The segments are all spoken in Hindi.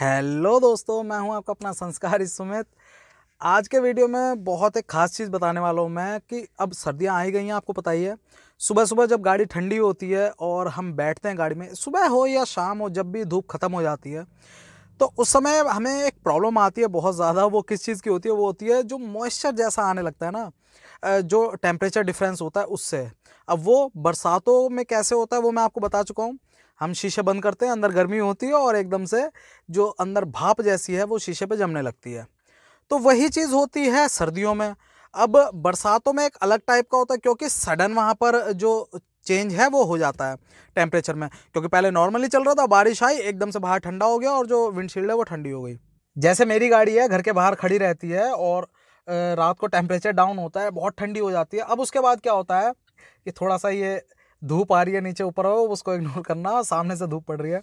हेलो दोस्तों मैं हूं आपका अपना संस्कार इस सुमित आज के वीडियो में बहुत एक ख़ास चीज़ बताने वाला हूं मैं कि अब सर्दियां आई गई हैं आपको पता ही है सुबह सुबह जब गाड़ी ठंडी होती है और हम बैठते हैं गाड़ी में सुबह हो या शाम हो जब भी धूप ख़त्म हो जाती है तो उस समय हमें एक प्रॉब्लम आती है बहुत ज़्यादा वो किस चीज़ की होती है वो होती है जो मॉइस्चर जैसा आने लगता है ना जो टेम्परेचर डिफरेंस होता है उससे अब वो बरसातों में कैसे होता है वो मैं आपको बता चुका हूँ हम शीशे बंद करते हैं अंदर गर्मी होती है और एकदम से जो अंदर भाप जैसी है वो शीशे पे जमने लगती है तो वही चीज़ होती है सर्दियों में अब बरसातों में एक अलग टाइप का होता है क्योंकि सडन वहाँ पर जो चेंज है वो हो जाता है टेम्परेचर में क्योंकि पहले नॉर्मली चल रहा था बारिश आई एकदम से बाहर ठंडा हो गया और जो विंडशील्ड है वो ठंडी हो गई जैसे मेरी गाड़ी है घर के बाहर खड़ी रहती है और रात को टेम्परेचर डाउन होता है बहुत ठंडी हो जाती है अब उसके बाद क्या होता है कि थोड़ा सा ये धूप आ रही है नीचे ऊपर हो उसको इग्नोर करना सामने से धूप पड़ रही है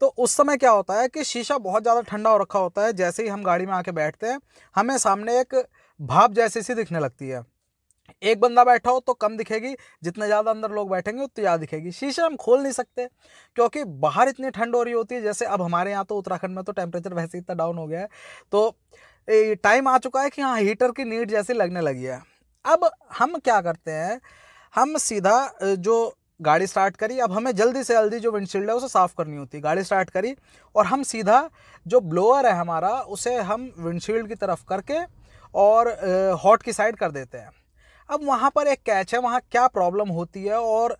तो उस समय क्या होता है कि शीशा बहुत ज़्यादा ठंडा हो रखा होता है जैसे ही हम गाड़ी में आके बैठते हैं हमें सामने एक भाप जैसी सी दिखने लगती है एक बंदा बैठा हो तो कम दिखेगी जितने ज़्यादा अंदर लोग बैठेंगे उतनी ज़्यादा दिखेगी शीशे हम खोल नहीं सकते क्योंकि बाहर इतनी ठंड हो रही होती है जैसे अब हमारे यहाँ तो उत्तराखंड में तो टेम्परेचर वैसे इतना डाउन हो गया है तो टाइम आ चुका है कि हाँ हीटर की नीड जैसी लगने लगी है अब हम क्या करते हैं हम सीधा जो गाड़ी स्टार्ट करी अब हमें जल्दी से जल्दी जो विंडशील्ड है उसे साफ़ करनी होती है गाड़ी स्टार्ट करी और हम सीधा जो ब्लोअर है हमारा उसे हम विंडशील्ड की तरफ करके और हॉट की साइड कर देते हैं अब वहाँ पर एक कैच है वहाँ क्या प्रॉब्लम होती है और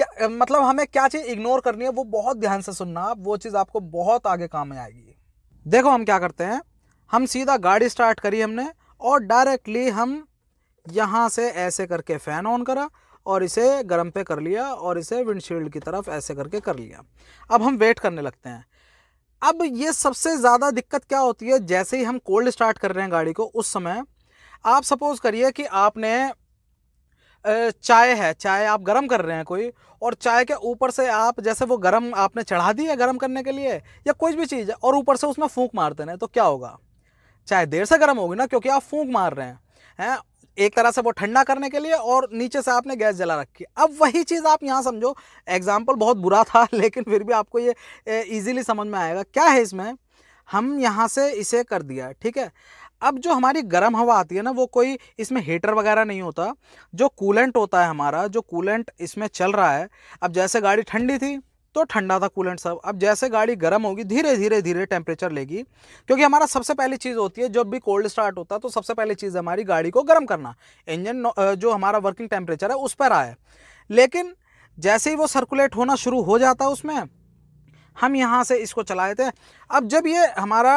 क्या मतलब हमें क्या चीज़ इग्नोर करनी है वो बहुत ध्यान से सुनना आप वो चीज़ आपको बहुत आगे काम में आएगी देखो हम क्या करते हैं हम सीधा गाड़ी स्टार्ट करी हमने और डायरेक्टली हम यहाँ से ऐसे करके फ़ैन ऑन करा और इसे गर्म पे कर लिया और इसे विंडशील्ड की तरफ ऐसे करके कर लिया अब हम वेट करने लगते हैं अब ये सबसे ज़्यादा दिक्कत क्या होती है जैसे ही हम कोल्ड स्टार्ट कर रहे हैं गाड़ी को उस समय आप सपोज़ करिए कि आपने चाय है चाय आप गरम कर रहे हैं कोई और चाय के ऊपर से आप जैसे वो गरम आपने चढ़ा दी है गरम करने के लिए या कोई भी चीज़ है और ऊपर से उसमें फूंक मारते हैं तो क्या होगा चाय देर से गर्म होगी ना क्योंकि आप फूंक मार रहे हैं हैं एक तरह से वो ठंडा करने के लिए और नीचे से आपने गैस जला रखी है अब वही चीज़ आप यहाँ समझो एग्जाम्पल बहुत बुरा था लेकिन फिर भी आपको ये ईजिली समझ में आएगा क्या है इसमें हम यहाँ से इसे कर दिया ठीक है अब जो हमारी गर्म हवा आती है ना वो कोई इसमें हीटर वगैरह नहीं होता जो कूलेंट होता है हमारा जो कूलेंट इसमें चल रहा है अब जैसे गाड़ी ठंडी थी तो ठंडा था कूलेंट सब अब जैसे गाड़ी गर्म होगी धीरे धीरे धीरे टेम्परेचर लेगी क्योंकि हमारा सबसे पहली चीज़ होती है जब भी कोल्ड स्टार्ट होता है तो सबसे पहली चीज़ हमारी गाड़ी को गर्म करना इंजन जो हमारा वर्किंग टेम्परेचर है उस पर आए लेकिन जैसे ही वो सर्कुलेट होना शुरू हो जाता है उसमें हम यहाँ से इसको चलाए थे अब जब ये हमारा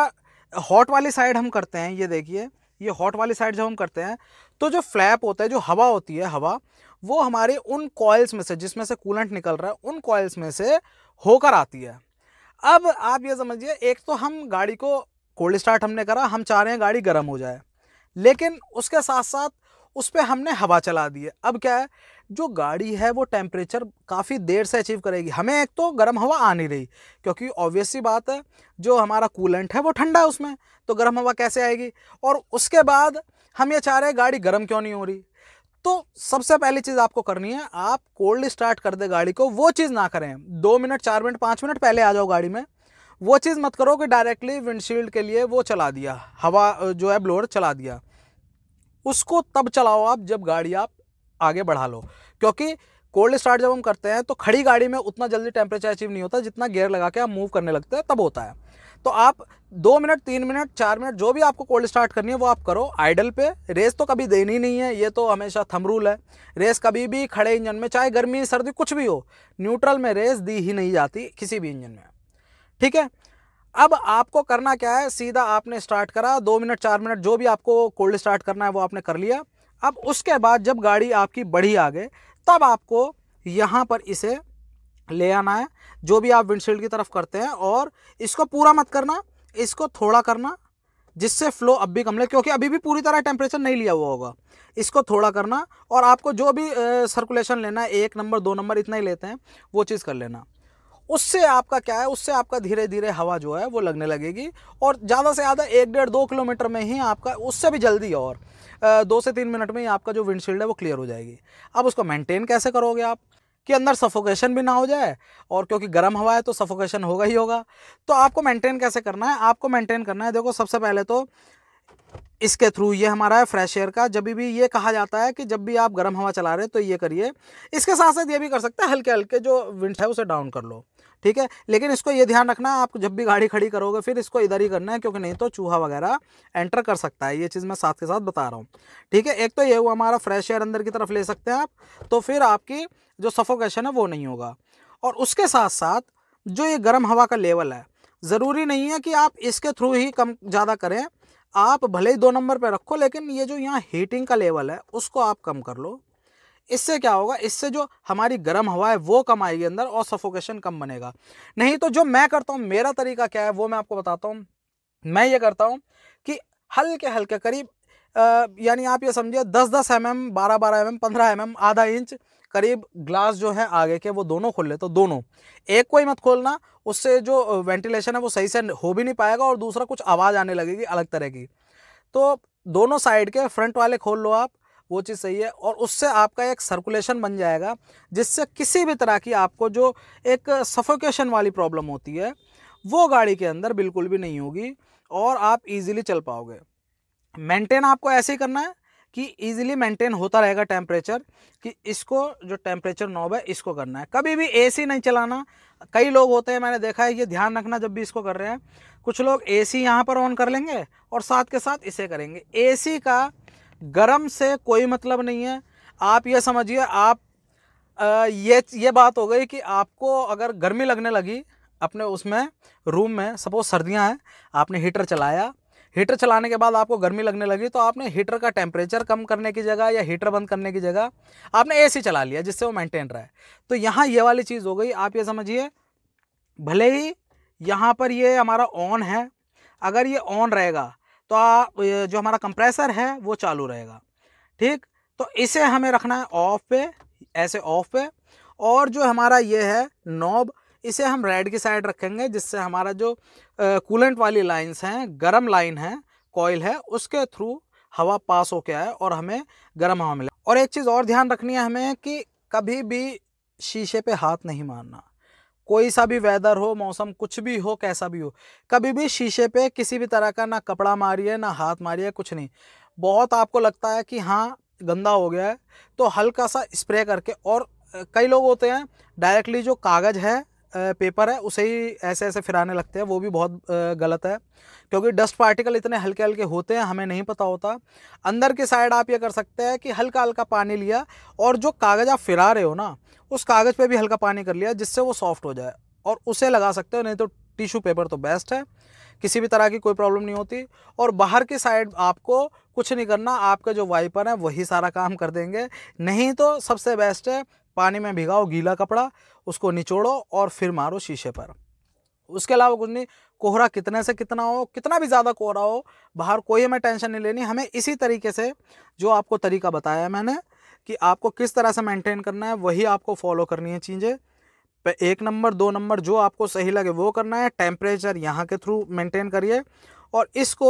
हॉट वाली साइड हम करते हैं ये देखिए ये हॉट वाली साइड जब हम करते हैं तो जो फ्लैप होता है जो हवा होती है हवा वो हमारे उन कॉयल्स में से जिसमें से कूलेंट निकल रहा है उन कॉयल्स में से होकर आती है अब आप ये समझिए एक तो हम गाड़ी को कोल्ड स्टार्ट हमने करा हम चाह रहे हैं गाड़ी गर्म हो जाए लेकिन उसके साथ साथ उस पर हमने हवा चला दी है अब क्या है जो गाड़ी है वो टेम्परेचर काफ़ी देर से अचीव करेगी हमें एक तो गर्म हवा आ नहीं रही क्योंकि ऑब्वियसली बात है जो हमारा कूलेंट है वो ठंडा है उसमें तो गर्म हवा कैसे आएगी और उसके बाद हम ये चाह रहे हैं गाड़ी गर्म क्यों नहीं हो रही तो सबसे पहली चीज़ आपको करनी है आप कोल्ड स्टार्ट कर दे गाड़ी को वो चीज़ ना करें दो मिनट चार मिनट पांच मिनट पहले आ जाओ गाड़ी में वो चीज़ मत करो कि डायरेक्टली विंडशील्ड के लिए वो चला दिया हवा जो है ब्लोअर चला दिया उसको तब चलाओ आप जब गाड़ी आप आगे बढ़ा लो क्योंकि कोल्ड स्टार्ट जब हम करते हैं तो खड़ी गाड़ी में उतना जल्दी टेम्परेचर अचीव नहीं होता जितना गेयर लगा के आप मूव करने लगते हैं तब होता है तो आप दो मिनट तीन मिनट चार मिनट जो भी आपको कोल्ड स्टार्ट करनी है वो आप करो आइडल पे रेस तो कभी देनी नहीं है ये तो हमेशा थम रूल है रेस कभी भी खड़े इंजन में चाहे गर्मी सर्दी कुछ भी हो न्यूट्रल में रेस दी ही नहीं जाती किसी भी इंजन में ठीक है अब आपको करना क्या है सीधा आपने स्टार्ट करा दो मिनट चार मिनट जो भी आपको कोल्ड स्टार्ट करना है वो आपने कर लिया अब उसके बाद जब गाड़ी आपकी बढ़ी आगे तब आपको यहाँ पर इसे ले आना है जो भी आप विंडशील्ड की तरफ करते हैं और इसको पूरा मत करना इसको थोड़ा करना जिससे फ्लो अब भी कम ले क्योंकि अभी भी पूरी तरह टेम्परेचर नहीं लिया हुआ होगा इसको थोड़ा करना और आपको जो भी सर्कुलेशन लेना है एक नंबर दो नंबर इतना ही लेते हैं वो चीज़ कर लेना उससे आपका क्या है उससे आपका धीरे धीरे हवा जो है वो लगने लगेगी और ज़्यादा से ज़्यादा एक डेढ़ दो किलोमीटर में ही आपका उससे भी जल्दी और दो से तीन मिनट में ही आपका जो विंडशील्ड है वो क्लियर हो जाएगी अब उसको मेंटेन कैसे करोगे आप कि अंदर सफोकेशन भी ना हो जाए और क्योंकि गर्म हवा है तो सफोकेशन होगा ही होगा तो आपको मेंटेन कैसे करना है आपको मेंटेन करना है देखो सबसे पहले तो इसके थ्रू ये हमारा है फ्रेश एयर का जब भी ये कहा जाता है कि जब भी आप गर्म हवा चला रहे हैं तो ये करिए इसके साथ साथ ये भी कर सकते हैं हल्के हल्के जो विंड है उसे डाउन कर लो ठीक है लेकिन इसको ये ध्यान रखना आप जब भी गाड़ी खड़ी करोगे फिर इसको इधर ही करना है क्योंकि नहीं तो चूहा वगैरह एंटर कर सकता है ये चीज़ मैं साथ के साथ बता रहा हूँ ठीक है एक तो ये हुआ हमारा फ्रेश एयर अंदर की तरफ ले सकते हैं आप तो फिर आपकी जो सफोकेशन है वो नहीं होगा और उसके साथ साथ जो ये गर्म हवा का लेवल है ज़रूरी नहीं है कि आप इसके थ्रू ही कम ज़्यादा करें आप भले ही दो नंबर पर रखो लेकिन ये जो यहाँ हीटिंग का लेवल है उसको आप कम कर लो इससे क्या होगा इससे जो हमारी गर्म हवा है वो कम आएगी अंदर और सफोकेशन कम बनेगा नहीं तो जो मैं करता हूँ मेरा तरीका क्या है वो मैं आपको बताता हूँ मैं ये करता हूँ कि हल्के हल्के करीब यानी आप ये समझिए दस दस एम एम बारह बारह एम एम पंद्रह एम एम आधा इंच करीब ग्लास जो है आगे के वो दोनों खोल ले तो दोनों एक को ही मत खोलना उससे जो वेंटिलेशन है वो सही से हो भी नहीं पाएगा और दूसरा कुछ आवाज़ आने लगेगी अलग तरह की तो दोनों साइड के फ्रंट वाले खोल लो आप वो चीज़ सही है और उससे आपका एक सर्कुलेशन बन जाएगा जिससे किसी भी तरह की आपको जो एक सफोकेशन वाली प्रॉब्लम होती है वो गाड़ी के अंदर बिल्कुल भी नहीं होगी और आप इजीली चल पाओगे मेंटेन आपको ऐसे ही करना है कि इजीली मेंटेन होता रहेगा टेम्परेचर कि इसको जो टेम्परेचर नॉब है इसको करना है कभी भी एसी नहीं चलाना कई लोग होते हैं मैंने देखा है ये ध्यान रखना जब भी इसको कर रहे हैं कुछ लोग एसी सी यहाँ पर ऑन कर लेंगे और साथ के साथ इसे करेंगे ए का गर्म से कोई मतलब नहीं है आप ये समझिए आप ये ये बात हो गई कि आपको अगर गर्मी लगने लगी अपने उसमें रूम में सपोज सर्दियां हैं आपने हीटर चलाया हीटर चलाने के बाद आपको गर्मी लगने लगी तो आपने हीटर का टेम्परेचर कम करने की जगह या हीटर बंद करने की जगह आपने एसी चला लिया जिससे वो मेंटेन रहा है तो यहाँ ये वाली चीज़ हो गई आप ये समझिए भले ही यहाँ पर ये हमारा ऑन है अगर ये ऑन रहेगा तो जो हमारा कंप्रेसर है वो चालू रहेगा ठीक तो इसे हमें रखना है ऑफ पे ऐसे ऑफ पे और जो हमारा ये है नॉब इसे हम रेड की साइड रखेंगे जिससे हमारा जो कूलेंट वाली लाइंस हैं गर्म लाइन है कॉयल है उसके थ्रू हवा पास होके आए और हमें गर्म हवा मिले और एक चीज़ और ध्यान रखनी है हमें कि कभी भी शीशे पे हाथ नहीं मारना कोई सा भी वेदर हो मौसम कुछ भी हो कैसा भी हो कभी भी शीशे पे किसी भी तरह का ना कपड़ा मारिए ना हाथ मारिए कुछ नहीं बहुत आपको लगता है कि हाँ गंदा हो गया है तो हल्का सा स्प्रे करके और कई लोग होते हैं डायरेक्टली जो कागज़ है पेपर है उसे ही ऐसे ऐसे फिराने लगते हैं वो भी बहुत गलत है क्योंकि डस्ट पार्टिकल इतने हल्के हल्के होते हैं हमें नहीं पता होता अंदर की साइड आप ये कर सकते हैं कि हल्का हल्का पानी लिया और जो कागज़ आप फिरा रहे हो ना उस कागज़ पे भी हल्का पानी कर लिया जिससे वो सॉफ्ट हो जाए और उसे लगा सकते हो नहीं तो टिश्यू पेपर तो बेस्ट है किसी भी तरह की कोई प्रॉब्लम नहीं होती और बाहर की साइड आपको कुछ नहीं करना आपका जो वाइपर है वही सारा काम कर देंगे नहीं तो सबसे बेस्ट है पानी में भिगाओ गीला कपड़ा उसको निचोड़ो और फिर मारो शीशे पर उसके अलावा कुछ नहीं कोहरा कितने से कितना हो कितना भी ज़्यादा कोहरा हो बाहर कोई हमें टेंशन नहीं लेनी हमें इसी तरीके से जो आपको तरीका बताया है मैंने कि आपको किस तरह से मेंटेन करना है वही आपको फॉलो करनी है चीज़ें एक नंबर दो नंबर जो आपको सही लगे वो करना है टेम्परेचर यहाँ के थ्रू मेंटेन करिए और इसको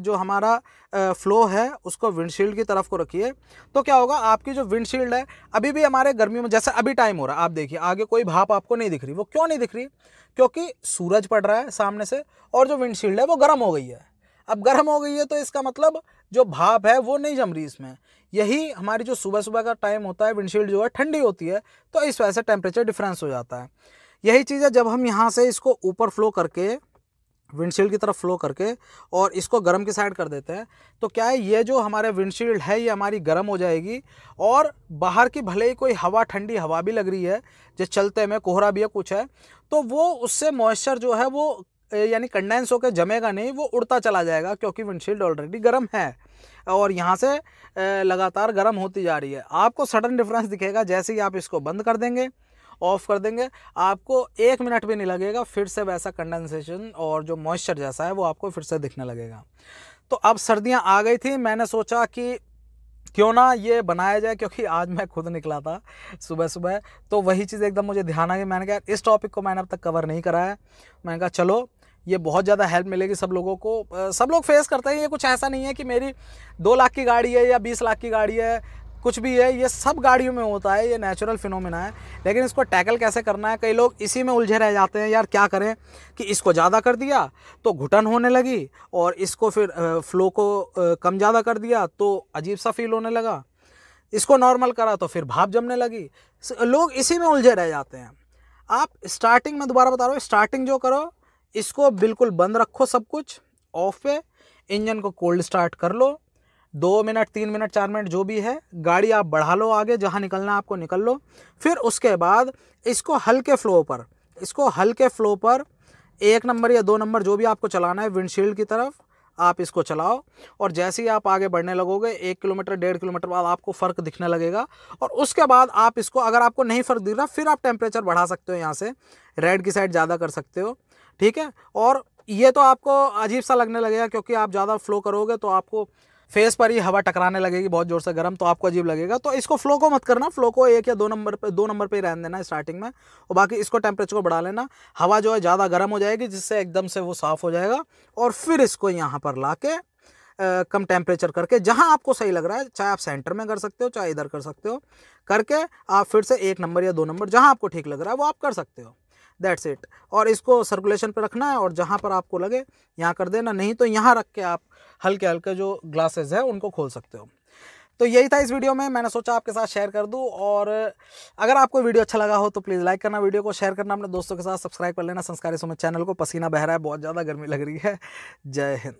जो हमारा फ्लो है उसको विंडशील्ड की तरफ को रखिए तो क्या होगा आपकी जो विंडशील्ड है अभी भी हमारे गर्मियों में जैसे अभी टाइम हो रहा है आप देखिए आगे कोई भाप आपको नहीं दिख रही वो क्यों नहीं दिख रही क्योंकि सूरज पड़ रहा है सामने से और जो विंडशील्ड है वो गर्म हो गई है अब गर्म हो गई है तो इसका मतलब जो भाप है वो नहीं जम रही इसमें यही हमारी जो सुबह सुबह का टाइम होता है विंडशील्ड जो है ठंडी होती है तो इस वजह से टेम्परेचर डिफरेंस हो जाता है यही चीज़ है जब हम यहाँ से इसको ऊपर फ्लो करके विंडशील्ड की तरफ फ्लो करके और इसको गर्म की साइड कर देते हैं तो क्या है ये जो हमारे विंडशील्ड है ये हमारी गर्म हो जाएगी और बाहर की भले ही कोई हवा ठंडी हवा भी लग रही है जिस चलते में कोहरा भी है कुछ है तो वो उससे मॉइस्चर जो है वो यानी कंडेंस होकर जमेगा नहीं वो उड़ता चला जाएगा क्योंकि विंडशील्ड ऑलरेडी गर्म है और यहाँ से लगातार गर्म होती जा रही है आपको सडन डिफरेंस दिखेगा जैसे ही आप इसको बंद कर देंगे ऑफ़ कर देंगे आपको एक मिनट भी नहीं लगेगा फिर से वैसा कंडेंसेशन और जो मॉइस्चर जैसा है वो आपको फिर से दिखने लगेगा तो अब सर्दियाँ आ गई थी मैंने सोचा कि क्यों ना ये बनाया जाए क्योंकि आज मैं खुद निकला था सुबह सुबह तो वही चीज़ एकदम मुझे ध्यान आ गई मैंने कहा इस टॉपिक को मैंने अब तक कवर नहीं कराया मैंने कहा चलो ये बहुत ज़्यादा हेल्प मिलेगी सब लोगों को सब लोग फेस करते हैं ये कुछ ऐसा नहीं है कि मेरी दो लाख की गाड़ी है या बीस लाख की गाड़ी है कुछ भी है ये सब गाड़ियों में होता है ये नेचुरल फिनोमिना है लेकिन इसको टैकल कैसे करना है कई लोग इसी में उलझे रह जाते हैं यार क्या करें कि इसको ज़्यादा कर दिया तो घुटन होने लगी और इसको फिर फ्लो को कम ज़्यादा कर दिया तो अजीब सा फील होने लगा इसको नॉर्मल करा तो फिर भाप जमने लगी लोग इसी में उलझे रह जाते हैं आप स्टार्टिंग में दोबारा बता रहा हूँ स्टार्टिंग जो करो इसको बिल्कुल बंद रखो सब कुछ ऑफ पे इंजन को कोल्ड स्टार्ट कर लो दो मिनट तीन मिनट चार मिनट जो भी है गाड़ी आप बढ़ा लो आगे जहाँ निकलना आपको निकल लो फिर उसके बाद इसको हल्के फ्लो पर इसको हल्के फ्लो पर एक नंबर या दो नंबर जो भी आपको चलाना है विंडशील्ड की तरफ आप इसको चलाओ और जैसे ही आप आगे बढ़ने लगोगे एक किलोमीटर डेढ़ किलोमीटर बाद आपको फ़र्क दिखने लगेगा और उसके बाद आप इसको अगर आपको नहीं फ़र्क दिख रहा फिर आप टेम्परेचर बढ़ा सकते हो यहाँ से रेड की साइड ज़्यादा कर सकते हो ठीक है और ये तो आपको अजीब सा लगने लगेगा क्योंकि आप ज़्यादा फ्लो करोगे तो आपको फेस पर ही हवा टकराने लगेगी बहुत जोर से गर्म तो आपको अजीब लगेगा तो इसको फ्लो को मत करना फ्लो को एक या दो नंबर पर दो नंबर पर ही रहने देना स्टार्टिंग में और बाकी इसको टेम्परेचर को बढ़ा लेना हवा जो है ज़्यादा गर्म हो जाएगी जिससे एकदम से वो साफ़ हो जाएगा और फिर इसको यहाँ पर ला के कम टेम्परेचर करके जहाँ आपको सही लग रहा है चाहे आप सेंटर में कर सकते हो चाहे इधर कर सकते हो करके आप फिर से एक नंबर या दो नंबर जहाँ आपको ठीक लग रहा है वो आप कर सकते हो दैट्स इट और इसको सर्कुलेशन पे रखना है और जहाँ पर आपको लगे यहाँ कर देना नहीं तो यहाँ रख के आप हल्के हल्के जो ग्लासेज है उनको खोल सकते हो तो यही था इस वीडियो में मैंने सोचा आपके साथ शेयर कर दूं और अगर आपको वीडियो अच्छा लगा हो तो प्लीज़ लाइक करना वीडियो को शेयर करना अपने दोस्तों के साथ सब्सक्राइब कर लेना संस्कारी सुमित चैनल को पसीना बह रहा है बहुत ज़्यादा गर्मी लग रही है जय हिंद